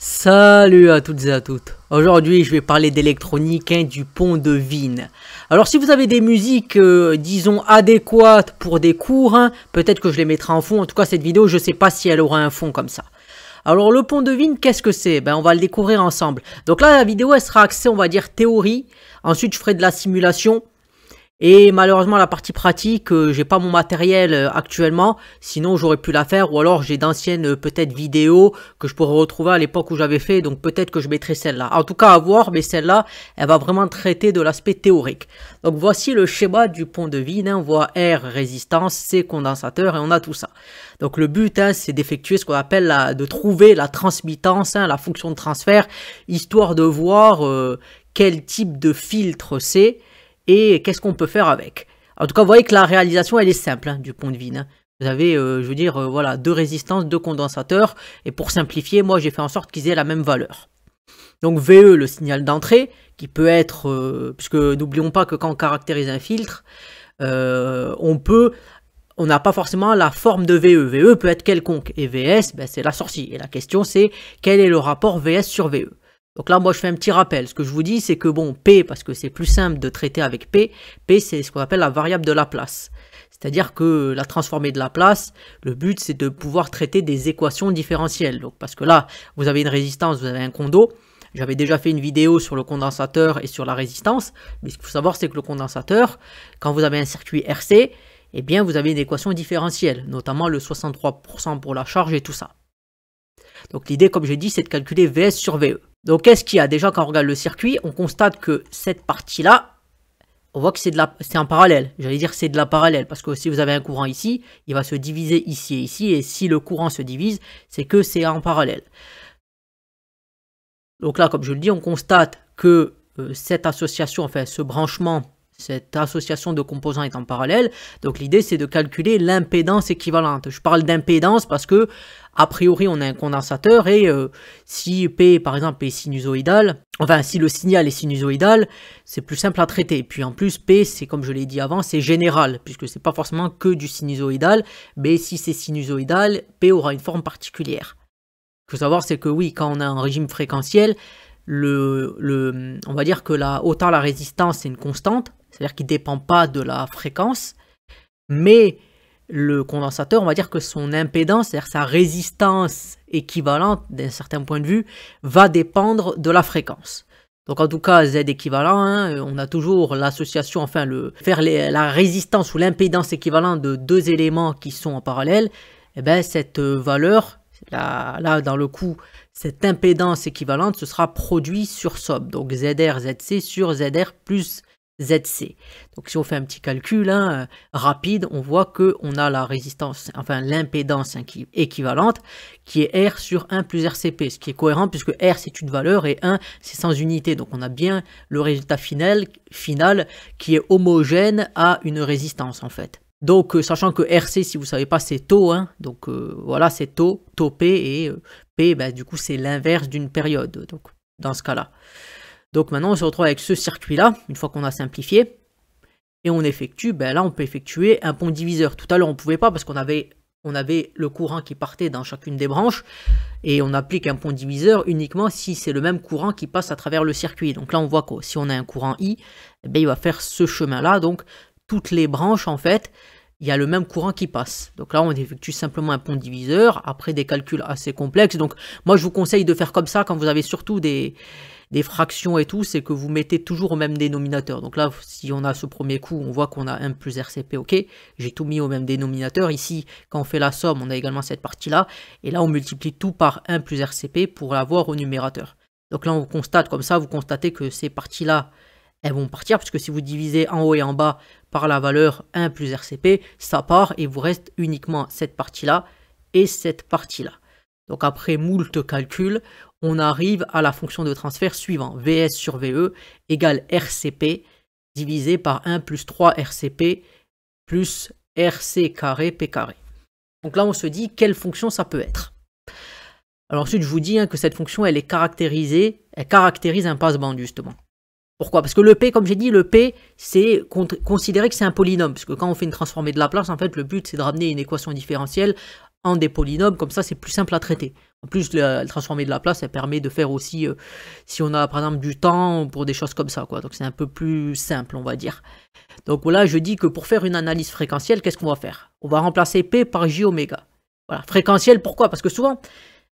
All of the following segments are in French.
Salut à toutes et à toutes. Aujourd'hui, je vais parler d'électronique du pont de Vine. Alors, si vous avez des musiques, euh, disons, adéquates pour des cours, hein, peut-être que je les mettrai en fond. En tout cas, cette vidéo, je sais pas si elle aura un fond comme ça. Alors, le pont de Vine, qu'est-ce que c'est ben, On va le découvrir ensemble. Donc là, la vidéo, elle sera axée, on va dire, théorie. Ensuite, je ferai de la simulation. Et malheureusement, la partie pratique, euh, j'ai pas mon matériel euh, actuellement, sinon j'aurais pu la faire, ou alors j'ai d'anciennes euh, peut-être vidéos que je pourrais retrouver à l'époque où j'avais fait, donc peut-être que je mettrai celle-là. En tout cas, à voir, mais celle-là, elle va vraiment traiter de l'aspect théorique. Donc voici le schéma du pont de vide, on hein. voit R, résistance, C, condensateur, et on a tout ça. Donc le but, hein, c'est d'effectuer ce qu'on appelle, la, de trouver la transmittance, hein, la fonction de transfert, histoire de voir euh, quel type de filtre c'est, et qu'est-ce qu'on peut faire avec. En tout cas, vous voyez que la réalisation, elle est simple hein, du pont de Vine. Vous avez, euh, je veux dire, euh, voilà, deux résistances, deux condensateurs. Et pour simplifier, moi, j'ai fait en sorte qu'ils aient la même valeur. Donc VE, le signal d'entrée, qui peut être, euh, puisque n'oublions pas que quand on caractérise un filtre, on peut, on n'a pas forcément la forme de VE. VE peut être quelconque. Et VS, ben, c'est la sortie. Et la question, c'est quel est le rapport VS sur VE donc là, moi, je fais un petit rappel. Ce que je vous dis, c'est que bon, P, parce que c'est plus simple de traiter avec P, P, c'est ce qu'on appelle la variable de la place. C'est-à-dire que la transformée de la place, le but, c'est de pouvoir traiter des équations différentielles. Donc, parce que là, vous avez une résistance, vous avez un condo. J'avais déjà fait une vidéo sur le condensateur et sur la résistance. Mais ce qu'il faut savoir, c'est que le condensateur, quand vous avez un circuit RC, eh bien, vous avez une équation différentielle, notamment le 63% pour la charge et tout ça. Donc l'idée, comme j'ai dit, c'est de calculer VS sur VE. Donc qu'est-ce qu'il y a Déjà quand on regarde le circuit, on constate que cette partie-là, on voit que c'est en parallèle. J'allais dire c'est de la parallèle parce que si vous avez un courant ici, il va se diviser ici et ici et si le courant se divise, c'est que c'est en parallèle. Donc là, comme je le dis, on constate que euh, cette association, enfin ce branchement cette association de composants est en parallèle. Donc l'idée, c'est de calculer l'impédance équivalente. Je parle d'impédance parce que, a priori, on a un condensateur et euh, si P, par exemple, est sinusoïdal, enfin, si le signal est sinusoïdal, c'est plus simple à traiter. Puis en plus, P, c'est comme je l'ai dit avant, c'est général, puisque n'est pas forcément que du sinusoïdal, mais si c'est sinusoïdal, P aura une forme particulière. Il faut savoir, c'est que oui, quand on a un régime fréquentiel, le, on va dire que la, autant la résistance est une constante, c'est-à-dire qu'il ne dépend pas de la fréquence, mais le condensateur, on va dire que son impédance, c'est-à-dire sa résistance équivalente d'un certain point de vue, va dépendre de la fréquence. Donc en tout cas, Z équivalent, hein, on a toujours l'association, enfin le faire la résistance ou l'impédance équivalente de deux éléments qui sont en parallèle, et eh bien cette valeur, là, là dans le coup, cette impédance équivalente se sera produit sur SOB, donc ZR, ZC sur ZR plus ZC. Donc si on fait un petit calcul hein, euh, rapide, on voit que on a la résistance, enfin l'impédance équivalente qui est R sur 1 plus RCP, ce qui est cohérent puisque R c'est une valeur et 1 c'est sans unité. Donc on a bien le résultat final, final qui est homogène à une résistance en fait. Donc, euh, sachant que RC, si vous ne savez pas, c'est taux. Hein. donc, euh, voilà, c'est taux, taux P. Et euh, P, bah, du coup, c'est l'inverse d'une période. Donc, dans ce cas-là. Donc, maintenant, on se retrouve avec ce circuit-là, une fois qu'on a simplifié. Et on effectue, ben, là, on peut effectuer un pont diviseur. Tout à l'heure, on ne pouvait pas parce qu'on avait, on avait le courant qui partait dans chacune des branches. Et on applique un pont diviseur uniquement si c'est le même courant qui passe à travers le circuit. Donc là, on voit que si on a un courant I, eh ben, il va faire ce chemin-là. Donc, toutes les branches en fait, il y a le même courant qui passe. Donc là, on effectue simplement un pont diviseur, après des calculs assez complexes. Donc moi, je vous conseille de faire comme ça quand vous avez surtout des, fractions et tout, c'est que vous mettez toujours au même dénominateur. Donc là, si on a ce premier coup, on voit qu'on a 1 plus RCP, ok, j'ai tout mis au même dénominateur. Ici, quand on fait la somme, on a également cette partie-là. Et là, on multiplie tout par 1 plus RCP pour l'avoir au numérateur. Donc là, on constate comme ça, vous constatez que ces parties-là, elles vont partir, puisque si vous divisez en haut et en bas, par la valeur 1 plus RCP, ça part et vous reste uniquement cette partie-là et cette partie-là. Donc après moult calculs, on arrive à la fonction de transfert suivante. VS sur VE égale RCP divisé par 1 plus 3 RCP plus RC carré P carré. Donc là, on se dit quelle fonction ça peut être. Alors ensuite, je vous dis hein, que cette fonction, elle est caractérisée, elle caractérise un passe bande justement. Pourquoi Parce que le P, comme j'ai dit, le P, c'est considérer que c'est un polynôme. Parce que quand on fait une transformée de Laplace, en fait, le but, c'est de ramener une équation différentielle en des polynômes. Comme ça, c'est plus simple à traiter. En plus, la, transformée de Laplace, elle permet de faire aussi, euh, si on a, par exemple, du temps pour des choses comme ça. Quoi. Donc, c'est un peu plus simple, on va dire. Donc, voilà, je dis que pour faire une analyse fréquentielle, qu'est-ce qu'on va faire On va remplacer P par J oméga. Voilà, fréquentielle, pourquoi Parce que souvent,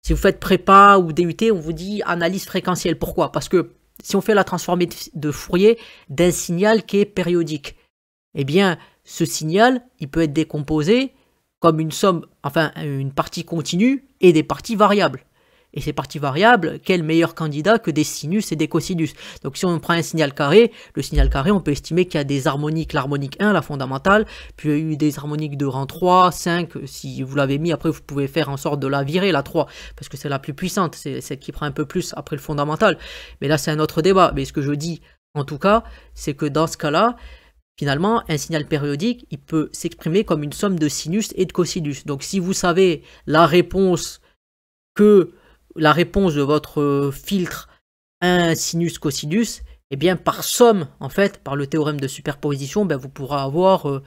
si vous faites prépa ou DUT, on vous dit analyse fréquentielle. Pourquoi Parce que si on fait la transformée de, Fourier d'un signal qui est périodique, eh bien, ce signal, il peut être décomposé comme une somme, enfin une partie continue et des parties variables et ces parties variables, quel meilleur candidat que des sinus et des cosinus Donc si on prend un signal carré, le signal carré, on peut estimer qu'il y a des harmoniques, l'harmonique 1, la fondamentale, puis il y a eu des harmoniques de rang 3, 5, si vous l'avez mis, après vous pouvez faire en sorte de la virer, la 3, parce que c'est la plus puissante, c'est celle qui prend un peu plus après le fondamental. Mais là, c'est un autre débat. Mais ce que je dis, en tout cas, c'est que dans ce cas-là, Finalement, un signal périodique, il peut s'exprimer comme une somme de sinus et de cosinus. Donc si vous savez la réponse que la réponse de votre filtre un sinus cosinus, et eh bien par somme, en fait, par le théorème de superposition, ben, vous pourrez avoir euh,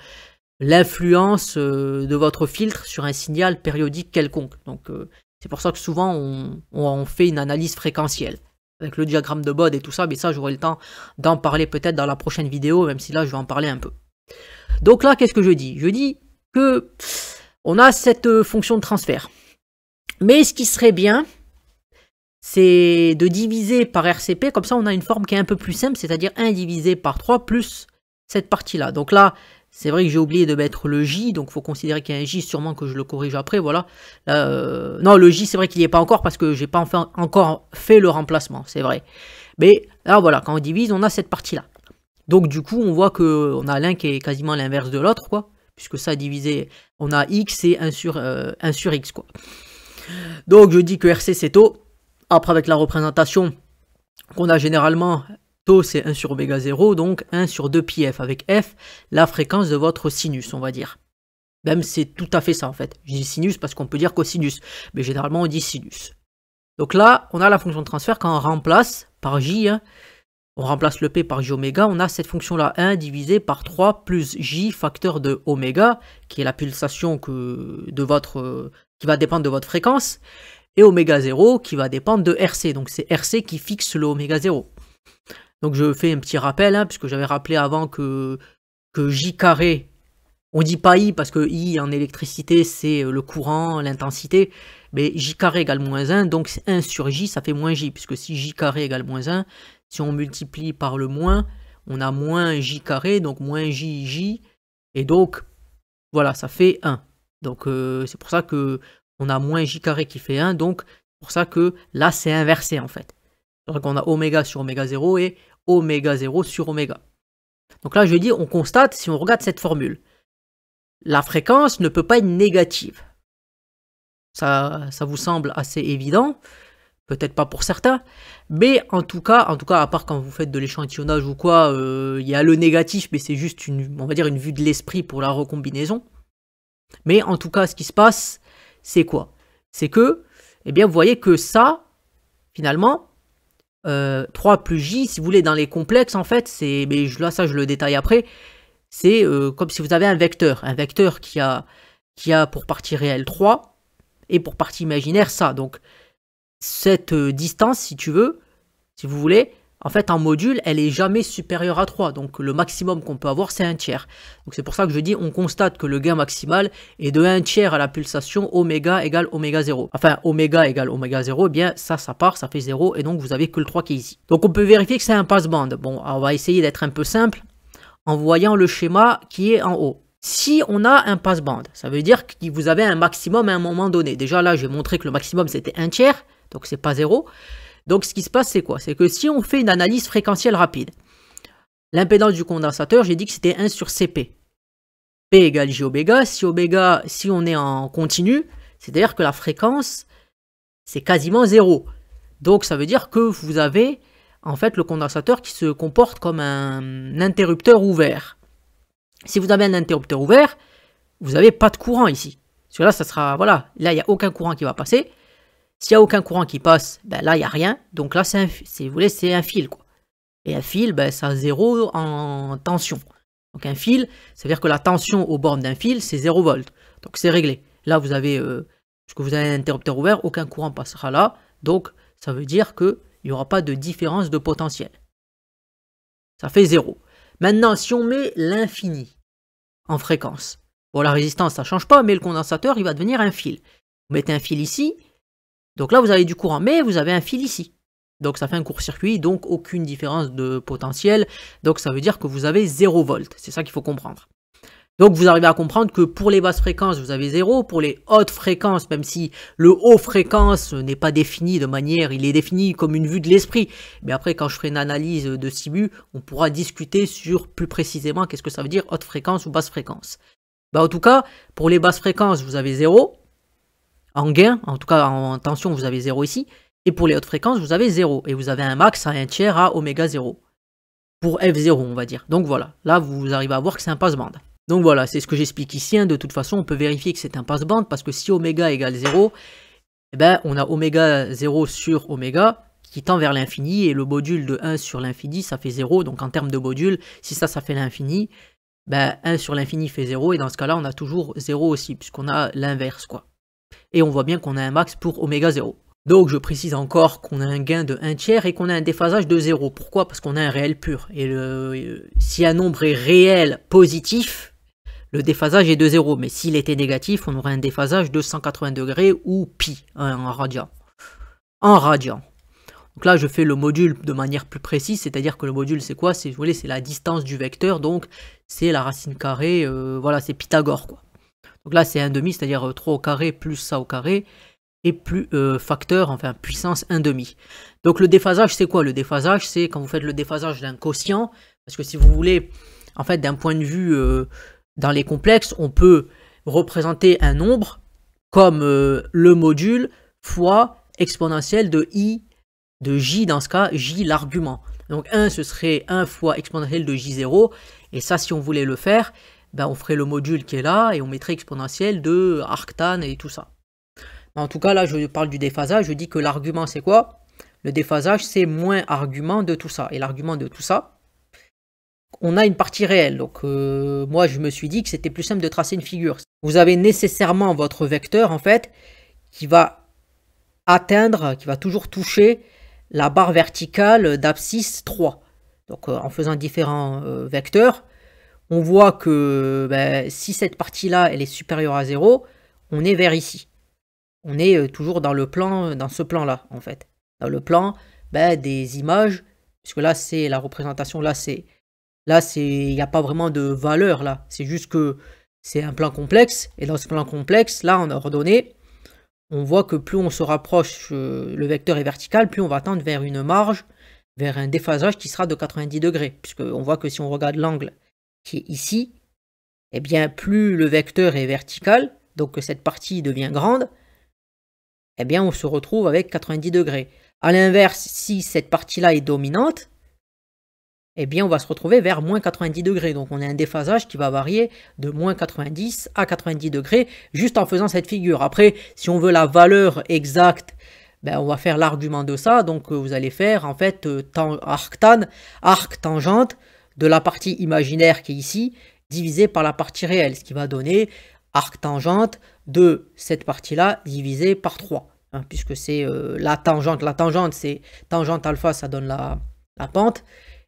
l'influence euh, de votre filtre sur un signal périodique quelconque. Donc euh, c'est pour ça que souvent on, on, fait une analyse fréquentielle. Avec le diagramme de Bode et tout ça, mais ça j'aurai le temps d'en parler peut-être dans la prochaine vidéo, même si là je vais en parler un peu. Donc là, qu'est-ce que je dis Je dis que on a cette fonction de transfert. Mais ce qui serait bien, c'est de diviser par RCP, comme ça on a une forme qui est un peu plus simple, c'est-à-dire 1 divisé par 3 plus cette partie-là. Donc là, c'est vrai que j'ai oublié de mettre le J, donc faut considérer qu'il y a un J, sûrement que je le corrige après, voilà. Euh, non, le J, c'est vrai qu'il n'y est pas encore, parce que j'ai pas encore fait le remplacement, c'est vrai. Mais là, voilà, quand on divise, on a cette partie-là. Donc du coup, on voit qu'on a l'un qui est quasiment l'inverse de l'autre, quoi. Puisque ça divisé, on a x et 1 sur, euh, sur x, quoi. Donc je dis que RC c'est O. Après, avec la représentation qu'on a généralement, tau c'est 1 sur oméga 0, donc 1 sur 2 pi f, avec f, la fréquence de votre sinus, on va dire. Même c'est tout à fait ça en fait. Je dis sinus parce qu'on peut dire cosinus, mais généralement on dit sinus. Donc là, on a la fonction de transfert quand on remplace par j, hein, on remplace le p par j oméga, on a cette fonction là 1 divisé par 3 plus j facteur de oméga, qui est la pulsation que de votre, qui va dépendre de votre fréquence et oméga 0 qui va dépendre de RC. Donc c'est RC qui fixe le 0. Donc je fais un petit rappel, hein, puisque j'avais rappelé avant que, que J carré, on dit pas I parce que I en électricité c'est euh, le courant, l'intensité, mais J carré égale moins 1, donc 1 sur J ça fait moins J, puisque si J carré égale moins 1, si on multiplie par le moins, on a moins J carré, donc moins J, J, et donc voilà, ça fait 1. Donc euh, c'est pour ça que on a moins j carré qui fait 1, donc pour ça que là c'est inversé en fait. Donc on a oméga sur oméga 0 et oméga 0 sur oméga. Donc là je dis on constate, si on regarde cette formule, la fréquence ne peut pas être négative. Ça, ça vous semble assez évident, peut-être pas pour certains, mais en tout cas, en tout cas, à part quand vous faites de l'échantillonnage ou quoi, euh, il y a le négatif, mais c'est juste une, on va dire une vue de l'esprit pour la recombinaison. Mais en tout cas, ce qui se passe, c'est quoi C'est que, eh bien, vous voyez que ça, finalement, 3 euh, plus j, si vous voulez, dans les complexes, en fait, c'est, mais là, ça, je le détaille après, c'est euh, comme si vous avez un vecteur, un vecteur qui a, qui a pour partie réelle 3 et pour partie imaginaire ça. Donc, cette euh, distance, si tu veux, si vous voulez, en fait, en module, elle est jamais supérieure à 3, donc le maximum qu'on peut avoir, c'est un tiers. Donc c'est pour ça que je dis, on constate que le gain maximal est de 1 tiers à la pulsation oméga égale oméga 0. Enfin, oméga égale oméga 0, eh bien ça, ça part, ça fait 0, et donc vous avez que le 3 qui est ici. Donc on peut vérifier que c'est un passe bande Bon, on va essayer d'être un peu simple en voyant le schéma qui est en haut. Si on a un passe bande ça veut dire que vous avez un maximum à un moment donné. Déjà là, j'ai montré que le maximum c'était 1 tiers, donc c'est pas 0. Donc ce qui se passe, c'est quoi C'est que si on fait une analyse fréquentielle rapide, l'impédance du condensateur, j'ai dit que c'était 1 sur Cp. P égale J Si oméga, si on est en continu, c'est-à-dire que la fréquence, c'est quasiment zéro. Donc ça veut dire que vous avez en fait le condensateur qui se comporte comme un interrupteur ouvert. Si vous avez un interrupteur ouvert, vous n'avez pas de courant ici. Parce que là, ça sera, voilà, là, il n'y a aucun courant qui va passer. S'il n'y a aucun courant qui passe, ben là, il n'y a rien. Donc là, c'est si vous voulez, c'est un fil. Quoi. Et un fil, ben, ça a zéro en tension. Donc un fil, ça veut dire que la tension aux bornes d'un fil, c'est 0 volts. Donc c'est réglé. Là, vous avez, euh, ce puisque vous avez un interrupteur ouvert, aucun courant passera là. Donc ça veut dire qu'il n'y aura pas de différence de potentiel. Ça fait 0. Maintenant, si on met l'infini en fréquence, bon, la résistance, ça ne change pas, mais le condensateur, il va devenir un fil. Vous mettez un fil ici, donc là, vous avez du courant, mais vous avez un fil ici. Donc ça fait un court-circuit, donc aucune différence de potentiel. Donc ça veut dire que vous avez 0 volts. C'est ça qu'il faut comprendre. Donc vous arrivez à comprendre que pour les basses fréquences, vous avez 0, pour les hautes fréquences, même si le haut fréquence n'est pas défini de manière, il est défini comme une vue de l'esprit. Mais après, quand je ferai une analyse de Sibu, on pourra discuter sur plus précisément qu'est-ce que ça veut dire haute fréquence ou basse fréquence. Bah, en tout cas, pour les basses fréquences, vous avez 0, en gain, en tout cas en tension, vous avez 0 ici, et pour les hautes fréquences, vous avez 0, et vous avez un max à 1 tiers à oméga 0, pour F0, on va dire. Donc voilà, là, vous arrivez à voir que c'est un passe-bande. Donc voilà, c'est ce que j'explique ici, hein. de toute façon, on peut vérifier que c'est un passe-bande, parce que si oméga égale 0, eh ben, on a oméga 0 sur oméga, qui tend vers l'infini, et le module de 1 sur l'infini, ça fait 0, donc en termes de module, si ça, ça fait l'infini, ben, 1 sur l'infini fait 0, et dans ce cas-là, on a toujours 0 aussi, puisqu'on a l'inverse, quoi. Et on voit bien qu'on a un max pour oméga 0. Donc je précise encore qu'on a un gain de 1 tiers et qu'on a un déphasage de 0. Pourquoi Parce qu'on a un réel pur. Et euh, si un nombre est réel positif, le déphasage est de 0. Mais s'il était négatif, on aurait un déphasage de 180 degrés ou pi hein, en radian. En radian. Donc là, je fais le module de manière plus précise, c'est-à-dire que le module, c'est quoi C'est, c'est la distance du vecteur, donc c'est la racine carrée, euh, voilà, c'est Pythagore, quoi. Donc là, c'est 1 demi, c'est-à-dire 3 euh, au carré plus ça au carré, et plus euh, facteur, enfin puissance 1 demi. Donc le déphasage, c'est quoi Le déphasage, c'est quand vous faites le déphasage d'un quotient, parce que si vous voulez, en fait, d'un point de vue euh, dans les complexes, on peut représenter un nombre comme le module fois exponentiel de i de j, dans ce cas, j l'argument. Donc 1, ce serait 1 fois exponentiel de j0, et ça, si on voulait le faire, ben, on ferait le module qui est là et on mettrait exponentielle de arctan et tout ça. En tout cas, là, je parle du déphasage. Je dis que l'argument, c'est quoi Le déphasage, c'est moins argument de tout ça. Et l'argument de tout ça, on a une partie réelle. Donc, euh, moi, je me suis dit que c'était plus simple de tracer une figure. Vous avez nécessairement votre vecteur, en fait, qui va atteindre, qui va toujours toucher la barre verticale d'abscisse 3. Donc, euh, en faisant différents euh, vecteurs, on voit que bah, si cette partie-là, elle est supérieure à 0, on est vers ici. On est euh, toujours dans le plan, euh, dans ce plan-là, en fait. Dans le plan bah, des images, puisque là, c'est la représentation, là, c'est... Là, il n'y a pas vraiment de valeur, là. C'est juste que c'est un plan complexe, et dans ce plan complexe, là, en ordonnée, on voit que plus on se rapproche, euh, le vecteur est vertical, plus on va tendre vers une marge, vers un déphasage qui sera de 90 degrés, puisqu'on voit que si on regarde l'angle qui est ici, eh bien plus le vecteur est vertical, donc que cette partie devient grande, eh bien on se retrouve avec 90 degrés. A l'inverse, si cette partie-là est dominante, eh bien on va se retrouver vers moins 90 degrés. Donc on a un déphasage qui va varier de moins 90 à 90 degrés juste en faisant cette figure. Après, si on veut la valeur exacte, ben on va faire l'argument de ça. Donc vous allez faire en fait euh, arc tangente de la partie imaginaire qui est ici, divisée par la partie réelle, ce qui va donner arc tangente de cette partie-là divisé par 3, hein, puisque c'est euh, la tangente. La tangente, c'est tangente alpha, ça donne la, pente,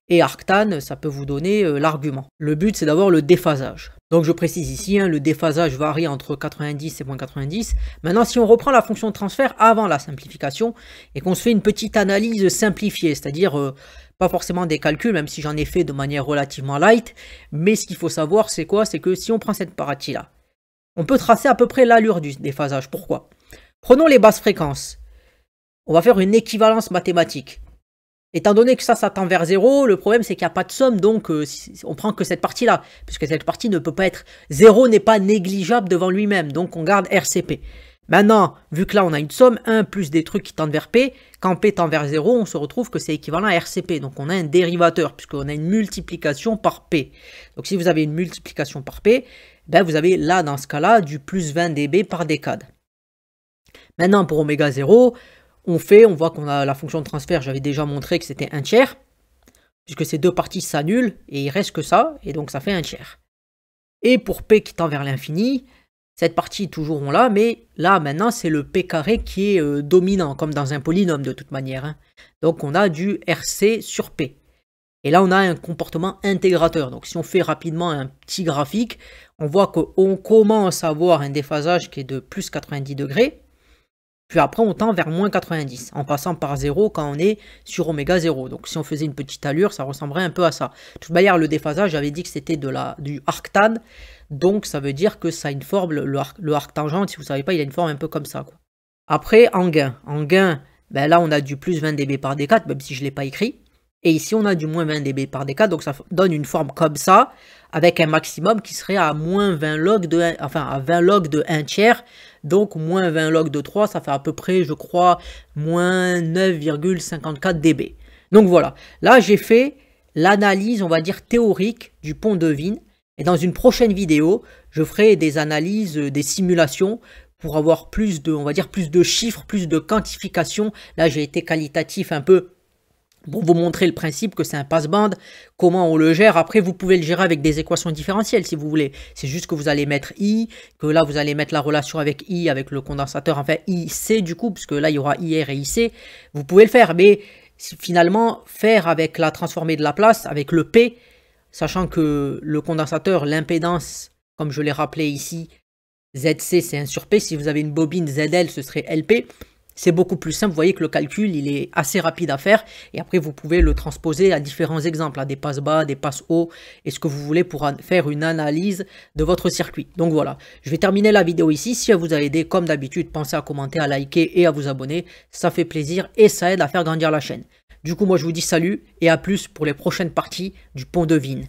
et arctane, ça peut vous donner euh, l'argument. Le but, c'est d'avoir le déphasage. Donc je précise ici, hein, le déphasage varie entre 90 et moins 90. Maintenant, si on reprend la fonction de transfert avant la simplification, et qu'on se fait une petite analyse simplifiée, c'est-à-dire... Euh, forcément des calculs, même si j'en ai fait de manière relativement light, mais ce qu'il faut savoir, c'est quoi C'est que si on prend cette partie-là, on peut tracer à peu près l'allure du déphasage Pourquoi Prenons les basses fréquences. On va faire une équivalence mathématique. Étant donné que ça, s'attend vers zéro le problème c'est qu'il n'y a pas de somme, donc euh, on prend que cette partie-là, puisque cette partie ne peut pas être... zéro n'est pas négligeable devant lui-même, donc on garde RCP. Maintenant, vu que là on a une somme, 1 plus des trucs qui tendent vers P, quand P tend vers 0, on se retrouve que c'est équivalent à RCP. Donc on a un dérivateur, puisqu'on a une multiplication par P. Donc si vous avez une multiplication par P, ben vous avez là, dans ce cas-là, du plus 20 dB par décade. Maintenant, pour oméga 0, on fait, on voit qu'on a la fonction de transfert, j'avais déjà montré que c'était 1 tiers, puisque ces deux parties s'annulent, et il reste que ça, et donc ça fait 1 tiers. Et pour P qui tend vers l'infini, cette partie est toujours l'a, mais là maintenant c'est le P carré qui est euh, dominant, comme dans un polynôme de toute manière. Hein. Donc on a du RC sur P. Et là on a un comportement intégrateur. Donc si on fait rapidement un petit graphique, on voit qu'on commence à avoir un déphasage qui est de plus 90 degrés. Puis après, on tend vers moins 90, en passant par 0 quand on est sur oméga 0. Donc si on faisait une petite allure, ça ressemblerait un peu à ça. De toute manière, le déphasage, j'avais dit que c'était de la, du arctan. Donc ça veut dire que ça a une forme, le, arc, le tangente, si vous ne savez pas, il a une forme un peu comme ça. Quoi. Après, en gain. En gain, ben là, on a du plus 20 dB par D4, même si je ne l'ai pas écrit. Et ici, on a du moins 20 dB par décade, donc ça donne une forme comme ça, avec un maximum qui serait à moins 20 log de enfin à 20 log de 1 tiers, donc moins 20 log de 3, ça fait à peu près, je crois, moins 9,54 dB. Donc voilà, là j'ai fait l'analyse, on va dire, théorique du pont de Vigne. Et dans une prochaine vidéo, je ferai des analyses, euh, des simulations pour avoir plus de, on va dire, plus de chiffres, plus de quantification. Là, j'ai été qualitatif un peu vous montrer le principe que c'est un passe-bande, comment on le gère. Après, vous pouvez le gérer avec des équations différentielles si vous voulez. C'est juste que vous allez mettre I, que là, vous allez mettre la relation avec I, avec le condensateur, enfin IC du coup, que là, il y aura IR et IC. Vous pouvez le faire, mais finalement, faire avec la transformée de la place, avec le P, sachant que le condensateur, l'impédance, comme je l'ai rappelé ici, ZC, c'est 1 sur P. Si vous avez une bobine ZL, ce serait LP. C'est beaucoup plus simple, vous voyez que le calcul il est assez rapide à faire et après vous pouvez le transposer à différents exemples, à des passes bas, des passes hauts et ce que vous voulez pour faire une analyse de votre circuit. Donc voilà, je vais terminer la vidéo ici, si elle vous a aidé comme d'habitude pensez à commenter, à liker et à vous abonner, ça fait plaisir et ça aide à faire grandir la chaîne. Du coup moi je vous dis salut et à plus pour les prochaines parties du pont de Vigne.